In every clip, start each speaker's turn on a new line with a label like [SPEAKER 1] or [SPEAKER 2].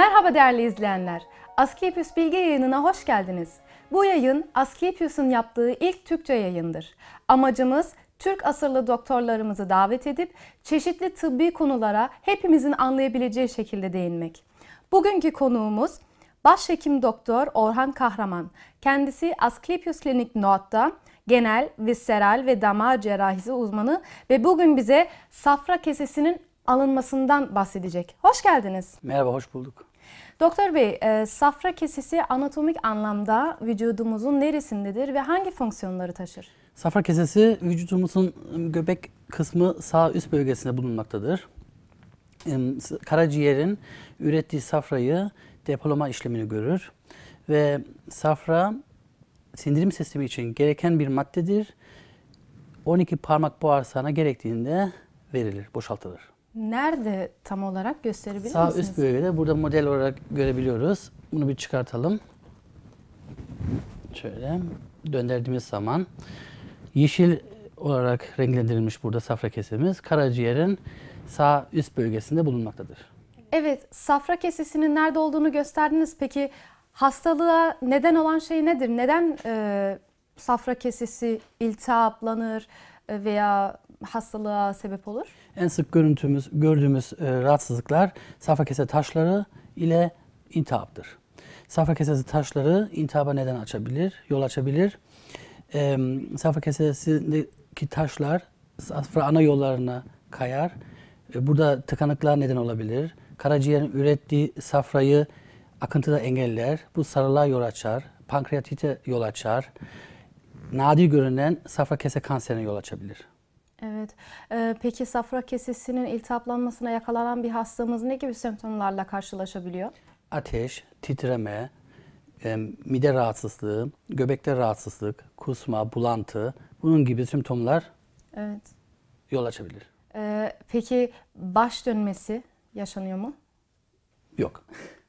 [SPEAKER 1] Merhaba değerli izleyenler. Asklepios bilgi yayınına hoş geldiniz. Bu yayın Asklepios'un yaptığı ilk Türkçe yayındır. Amacımız Türk asırlı doktorlarımızı davet edip çeşitli tıbbi konulara hepimizin anlayabileceği şekilde değinmek. Bugünkü konuğumuz Başhekim Doktor Orhan Kahraman. Kendisi Asklepios Klinik Noat'ta genel, visseral ve damar cerrahisi uzmanı ve bugün bize safra kesesinin alınmasından bahsedecek. Hoş geldiniz.
[SPEAKER 2] Merhaba, hoş bulduk.
[SPEAKER 1] Doktor Bey, e, safra kesesi anatomik anlamda vücudumuzun neresindedir ve hangi fonksiyonları taşır?
[SPEAKER 2] Safra kesesi vücudumuzun ıı, göbek kısmı sağ üst bölgesinde bulunmaktadır. E, karaciğerin ürettiği safrayı depolama işlemini görür ve safra sindirim sistemi için gereken bir maddedir. 12 parmak boğarsağına gerektiğinde verilir, boşaltılır.
[SPEAKER 1] Nerede tam olarak gösterebilir Sağ misiniz? Sağ üst
[SPEAKER 2] bölgede. Burada model olarak görebiliyoruz. Bunu bir çıkartalım. Şöyle döndürdüğümüz zaman yeşil olarak renklendirilmiş burada safra kesimiz karaciğerin sağ üst bölgesinde bulunmaktadır.
[SPEAKER 1] Evet, safra kesesinin nerede olduğunu gösterdiniz. Peki hastalığa neden olan şey nedir? Neden e, safra kesesi iltihaplanır veya hastalığa sebep olur?
[SPEAKER 2] En sık görüntümüz, gördüğümüz e, rahatsızlıklar safra kese taşları ile intihaptır. Safra kesesi taşları intihaba neden açabilir, yol açabilir. E, safra kesesindeki taşlar safra ana yollarına kayar. E, burada tıkanıklar neden olabilir. Karaciğerin ürettiği safrayı akıntıda engeller. Bu sarılığa yol açar. Pankreatite yol açar. Nadir görünen safra kese kanserine yol açabilir.
[SPEAKER 1] Evet. Ee, peki safra kesesinin iltihaplanmasına yakalanan bir hastamız ne gibi semptomlarla karşılaşabiliyor?
[SPEAKER 2] Ateş, titreme, e, mide rahatsızlığı, göbekte rahatsızlık, kusma, bulantı bunun gibi semptomlar evet. yol açabilir.
[SPEAKER 1] Ee, peki baş dönmesi yaşanıyor mu? Yok.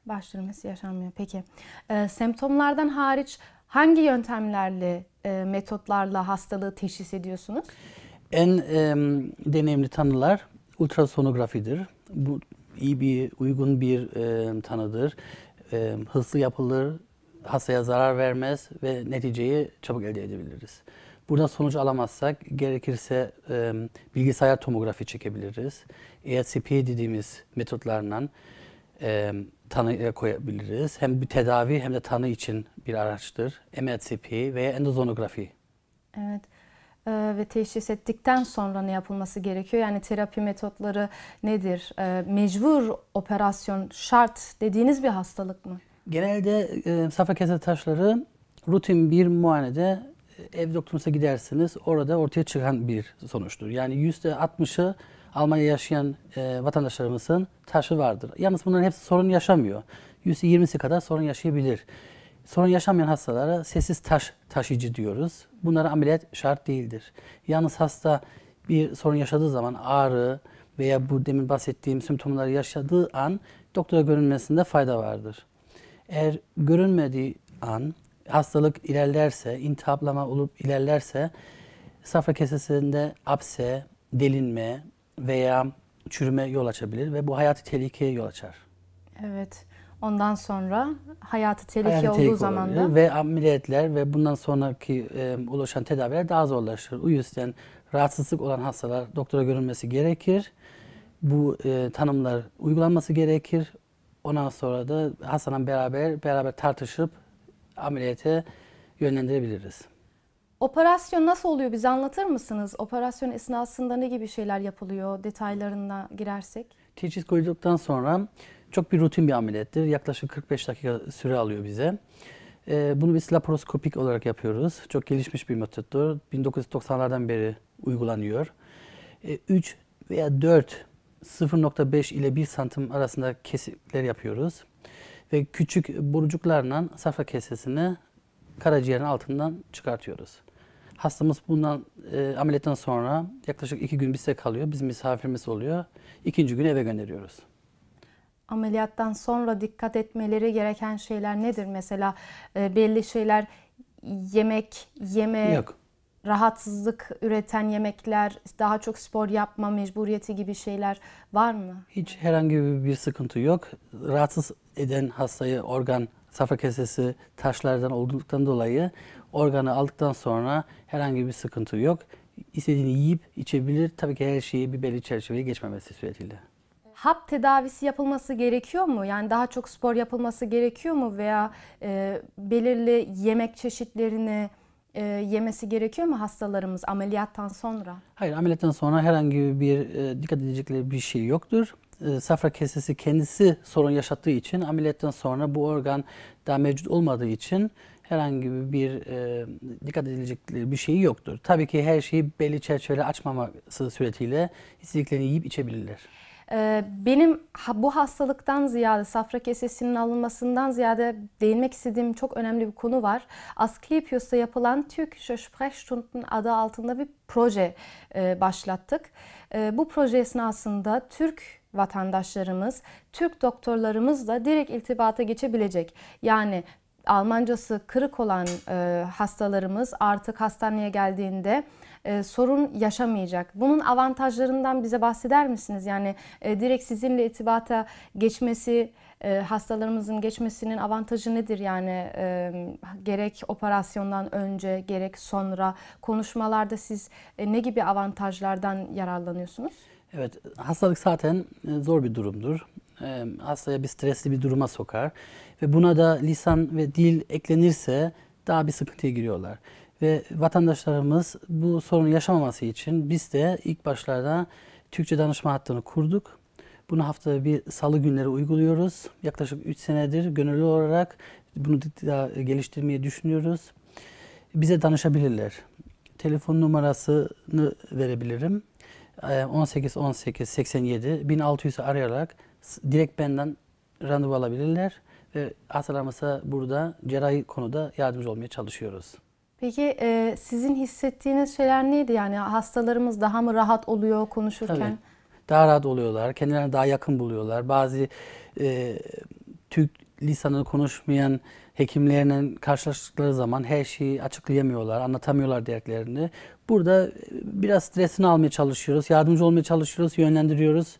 [SPEAKER 1] Baş dönmesi yaşanmıyor. Peki ee, semptomlardan hariç hangi yöntemlerle, e, metotlarla hastalığı teşhis ediyorsunuz?
[SPEAKER 2] En e, deneyimli tanılar ultrasonografidir. Bu iyi bir, uygun bir e, tanıdır. E, hızlı yapılır, hastaya zarar vermez ve neticeyi çabuk elde edebiliriz. Burada sonuç alamazsak gerekirse e, bilgisayar tomografi çekebiliriz. ESCP dediğimiz metotlarla e, tanı koyabiliriz. Hem bir tedavi hem de tanı için bir araçtır. MSCP veya endozonografi.
[SPEAKER 1] Evet. Ee, ve teşhis ettikten sonra ne yapılması gerekiyor? Yani terapi metotları nedir? Ee, mecbur operasyon şart dediğiniz bir hastalık mı?
[SPEAKER 2] Genelde e, safra kese taşları rutin bir muayenede e, ev doktorunuza gidersiniz. Orada ortaya çıkan bir sonuçtur. Yani %60'ı Almanya yaşayan e, vatandaşlarımızın taşı vardır. Yalnız bunların hepsi sorun yaşamıyor. %20'si kadar sorun yaşayabilir. Sorun yaşamayan hastalara sessiz taş taşıcı diyoruz. Bunlara ameliyat şart değildir. Yalnız hasta bir sorun yaşadığı zaman ağrı veya bu demin bahsettiğim semptomları yaşadığı an doktora görünmesinde fayda vardır. Eğer görünmediği an hastalık ilerlerse, intihaplama olup ilerlerse safra kesesinde apse, delinme veya çürüme yol açabilir ve bu hayati tehlikeye yol açar.
[SPEAKER 1] Evet. Ondan sonra hayatı tehlikeli hayatı olduğu tehlike zaman da ve
[SPEAKER 2] ameliyatlar ve bundan sonraki e, ulaşan tedaviler daha zorlaşır. O yüzden rahatsızlık olan hastalar doktora görünmesi gerekir. Bu e, tanımlar uygulanması gerekir. Ondan sonra da hastanın beraber beraber tartışıp ameliyate yönlendirebiliriz.
[SPEAKER 1] Operasyon nasıl oluyor bize anlatır mısınız? Operasyon esnasında ne gibi şeyler yapılıyor detaylarına girersek?
[SPEAKER 2] Teşhis koyduktan sonra çok bir rutin bir ameliyattir. Yaklaşık 45 dakika süre alıyor bize. Ee, bunu biz laparoskopik olarak yapıyoruz. Çok gelişmiş bir metottur. 1990'lardan beri uygulanıyor. 3 ee, veya 4 0.5 ile 1 santim arasında kesikler yapıyoruz. Ve küçük borucuklarla safra kesesini karaciğerin altından çıkartıyoruz. Hastamız bundan e, ameliyattan sonra yaklaşık iki gün bize kalıyor. Bizim misafirimiz oluyor. İkinci gün eve gönderiyoruz
[SPEAKER 1] ameliyattan sonra dikkat etmeleri gereken şeyler nedir? Mesela e, belli şeyler yemek, yeme, Yok. rahatsızlık üreten yemekler, daha çok spor yapma mecburiyeti gibi şeyler var mı?
[SPEAKER 2] Hiç herhangi bir sıkıntı yok. Rahatsız eden hastayı organ safra kesesi taşlardan olduktan dolayı organı aldıktan sonra herhangi bir sıkıntı yok. İstediğini yiyip içebilir. Tabii ki her şeyi bir belli çerçeveye geçmemesi suretiyle
[SPEAKER 1] hap tedavisi yapılması gerekiyor mu? Yani daha çok spor yapılması gerekiyor mu veya e, belirli yemek çeşitlerini e, yemesi gerekiyor mu hastalarımız ameliyattan sonra?
[SPEAKER 2] Hayır ameliyattan sonra herhangi bir e, dikkat edilecekleri bir şey yoktur. E, safra kesesi kendisi sorun yaşattığı için ameliyattan sonra bu organ daha mevcut olmadığı için herhangi bir e, dikkat edilecekleri bir şey yoktur. Tabii ki her şeyi belli çerçeveli açmaması suretiyle istediklerini yiyip içebilirler.
[SPEAKER 1] Ee, benim bu hastalıktan ziyade safra kesesinin alınmasından ziyade değinmek istediğim çok önemli bir konu var. Asklepios'ta yapılan Türkische Sprechstunden adı altında bir proje e, başlattık. E, bu proje esnasında Türk vatandaşlarımız, Türk doktorlarımızla direkt irtibata geçebilecek. Yani Almancası kırık olan e, hastalarımız artık hastaneye geldiğinde e, sorun yaşamayacak. Bunun avantajlarından bize bahseder misiniz? Yani e, direkt sizinle itibata geçmesi, e, hastalarımızın geçmesinin avantajı nedir? Yani e, gerek operasyondan önce gerek sonra konuşmalarda siz e, ne gibi avantajlardan yararlanıyorsunuz?
[SPEAKER 2] Evet, hastalık zaten e, zor bir durumdur. E, hastaya bir stresli bir duruma sokar ve buna da lisan ve dil eklenirse daha bir sıkıntıya giriyorlar. Ve vatandaşlarımız bu sorunu yaşamaması için biz de ilk başlarda Türkçe danışma hattını kurduk. Bunu haftada bir salı günleri uyguluyoruz. Yaklaşık 3 senedir gönüllü olarak bunu daha geliştirmeyi düşünüyoruz. Bize danışabilirler. Telefon numarasını verebilirim. 18 18 87 1600'ü arayarak direkt benden randevu alabilirler ve hastalarımıza burada cerrahi konuda yardımcı olmaya çalışıyoruz.
[SPEAKER 1] Peki e, sizin hissettiğiniz şeyler neydi? Yani hastalarımız daha mı rahat oluyor konuşurken? Tabii.
[SPEAKER 2] Daha rahat oluyorlar, kendilerine daha yakın buluyorlar. Bazı e, Türk lisanını konuşmayan hekimlerle karşılaştıkları zaman her şeyi açıklayamıyorlar, anlatamıyorlar dertlerini. Burada e, biraz stresini almaya çalışıyoruz, yardımcı olmaya çalışıyoruz, yönlendiriyoruz.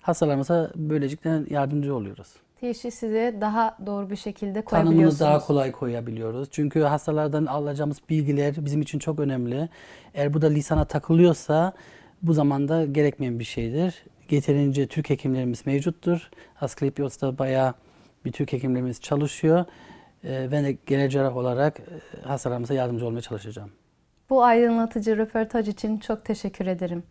[SPEAKER 2] Hastalarımıza böylelikle yardımcı oluyoruz
[SPEAKER 1] teşhis size daha doğru bir şekilde koyabiliyorsunuz. Tanımını daha
[SPEAKER 2] kolay koyabiliyoruz. Çünkü hastalardan alacağımız bilgiler bizim için çok önemli. Eğer bu da lisana takılıyorsa bu zamanda gerekmeyen bir şeydir. Yeterince Türk hekimlerimiz mevcuttur. Asklepios'ta bayağı bir Türk hekimlerimiz çalışıyor. Ben ee, de genel cerrah olarak e, hastalarımıza yardımcı olmaya çalışacağım.
[SPEAKER 1] Bu aydınlatıcı röportaj için çok teşekkür ederim.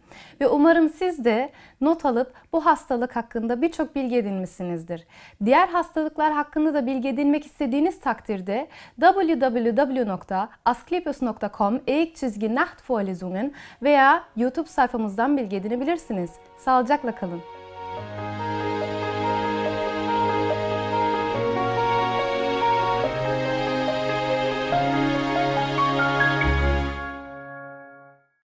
[SPEAKER 1] Ve umarım siz de not alıp bu hastalık hakkında birçok bilgi edinmişsinizdir. Diğer hastalıklar hakkında da bilgi edinmek istediğiniz takdirde www.asklepios.com eğik çizgi veya YouTube sayfamızdan bilgi edinebilirsiniz. Sağlıcakla kalın.